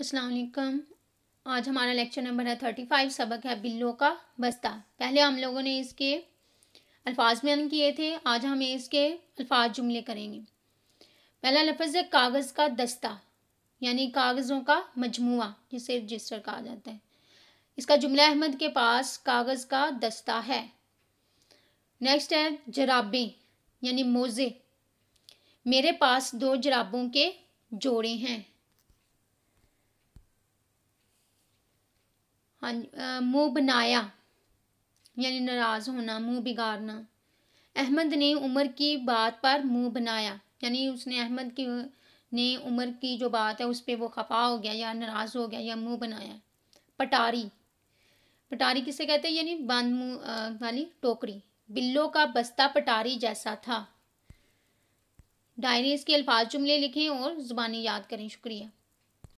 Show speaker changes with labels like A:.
A: असलकम आज हमारा लेक्चर नंबर है थर्टी फाइव सबक है बिल्लों का बस्ता पहले हम लोगों ने इसके अल्फाज बयान किए थे आज हम इसके अल्फाज जुमले करेंगे पहला लफज है कागज़ का दस्ता यानी कागज़ों का मजमु जिसे रजिस्टर कहा जाता है इसका जुमला अहमद के पास कागज़ का दस्ता है नेक्स्ट है जराबें यानी मोज़े मेरे पास दो जराबों के जोड़े हैं हाँ मुँह बनाया यानी नाराज़ होना मुँह बिगाड़ना अहमद ने उमर की बात पर मुँह बनाया यानी उसने अहमद की ने उमर की जो बात है उस पर वो खफा हो गया या नाराज़ हो गया या मुँह बनाया पटारी पटारी किसे कहते हैं यानी बंद मुँह वाली टोकरी बिल्लो का बस्ता पटारी जैसा था डायरीज के अल्फाज जुमले लिखें और ज़ुबानी याद करें शुक्रिया